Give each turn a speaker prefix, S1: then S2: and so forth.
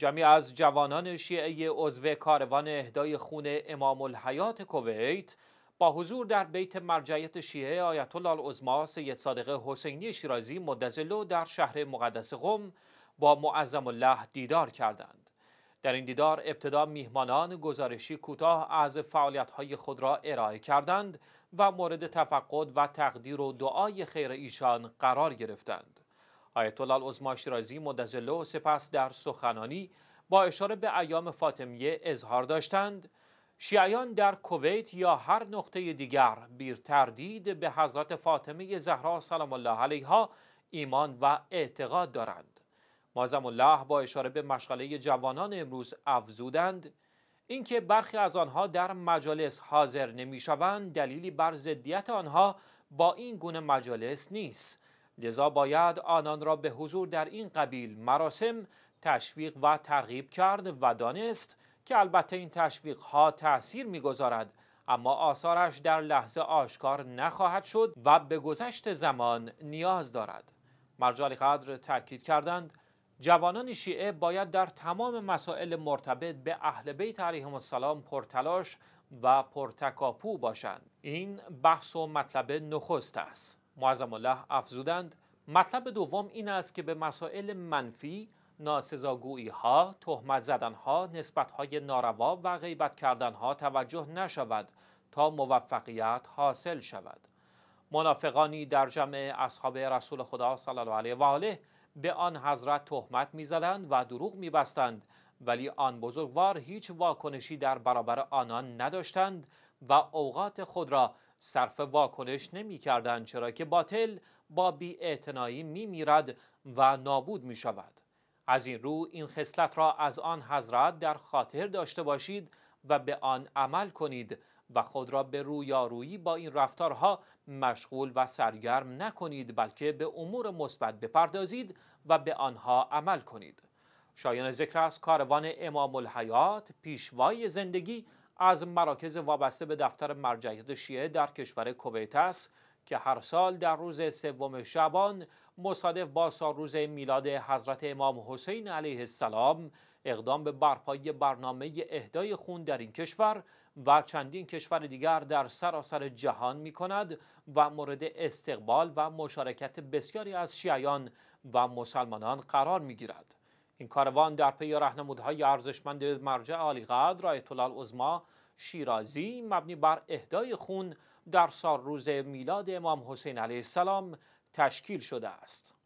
S1: جمعی از جوانان شیعه عضو کاروان اهدای خون امام الحیات کویت با حضور در بیت مرجعیت شیعه آیت الله العظما سید صادق حسینی شیرازی مدزلو در شهر مقدس قم با معظم الله دیدار کردند در این دیدار ابتدا میهمانان گزارشی کوتاه از فعالیت‌های خود را ارائه کردند و مورد تفقد و تقدیر و دعای خیر ایشان قرار گرفتند آیت الله عظما شیرازی و سپس در سخنانی با اشاره به ایام فاطمیه اظهار داشتند شیعیان در کویت یا هر نقطه دیگر بیر تردید به حضرت فاطمه زهرا سلام الله علیها ایمان و اعتقاد دارند مازم الله با اشاره به مشغله جوانان امروز افزودند اینکه برخی از آنها در مجالس حاضر نمیشوند دلیلی بر ضدیت آنها با این گونه مجالس نیست لذا باید آنان را به حضور در این قبیل مراسم تشویق و ترغیب کرد و دانست که البته این تشویق ها تأثیر میگذارد اما آثارش در لحظه آشکار نخواهد شد و به گذشت زمان نیاز دارد مرجال قدر تاکید کردند جوانان شیعه باید در تمام مسائل مرتبط به اهل بیت علیهم السلام پرتلاش و پرتکاپو باشند این بحث و مطلب نخست است معظم الله افزودند مطلب دوم این است که به مسائل منفی ناسزاگویی ها، تهمت زدن ها، نسبت های ناروا و غیبت کردن ها توجه نشود تا موفقیت حاصل شود. منافقانی در جمع اصحاب رسول خدا صلی الله علیه و آله به آن حضرت تهمت میزدند و دروغ میبستند ولی آن بزرگوار هیچ واکنشی در برابر آنان نداشتند و اوقات خود را صرف واکنش نمی کردند چرا که باطل با بی می میرد و نابود می شود. از این رو این خصلت را از آن حضرت در خاطر داشته باشید و به آن عمل کنید و خود را به رویارویی با این رفتارها مشغول و سرگرم نکنید بلکه به امور مثبت بپردازید و به آنها عمل کنید. شایان ذکر است کاروان امام الحیات پیشوای زندگی از مراکز وابسته به دفتر مرجعیت شیعه در کشور کویت است که هر سال در روز سوم شبان مصادف با روز میلاد حضرت امام حسین علیه السلام اقدام به برپایی برنامه اهدای خون در این کشور و چندین کشور دیگر در سراسر جهان می کند و مورد استقبال و مشارکت بسیاری از شیعیان و مسلمانان قرار می گیرد. این کاروان در پی راهنمودهای ارزشمند مرجع عالیقدر آیت عظما شیرازی مبنی بر اهدای خون در سال روز میلاد امام حسین علیه السلام تشکیل شده است